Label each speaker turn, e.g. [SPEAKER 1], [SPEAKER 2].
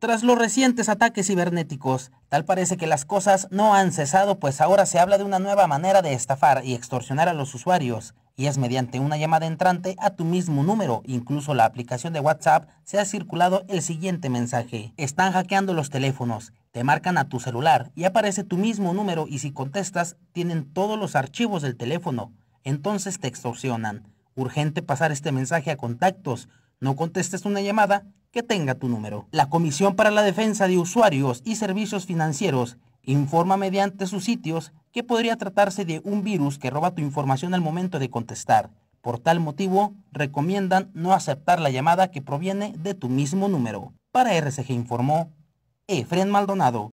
[SPEAKER 1] Tras los recientes ataques cibernéticos, tal parece que las cosas no han cesado, pues ahora se habla de una nueva manera de estafar y extorsionar a los usuarios, y es mediante una llamada entrante a tu mismo número. Incluso la aplicación de WhatsApp se ha circulado el siguiente mensaje. Están hackeando los teléfonos, te marcan a tu celular y aparece tu mismo número y si contestas tienen todos los archivos del teléfono. Entonces te extorsionan. Urgente pasar este mensaje a contactos. No contestes una llamada que tenga tu número. La Comisión para la Defensa de Usuarios y Servicios Financieros informa mediante sus sitios que podría tratarse de un virus que roba tu información al momento de contestar. Por tal motivo, recomiendan no aceptar la llamada que proviene de tu mismo número. Para RCG informó Efren Maldonado.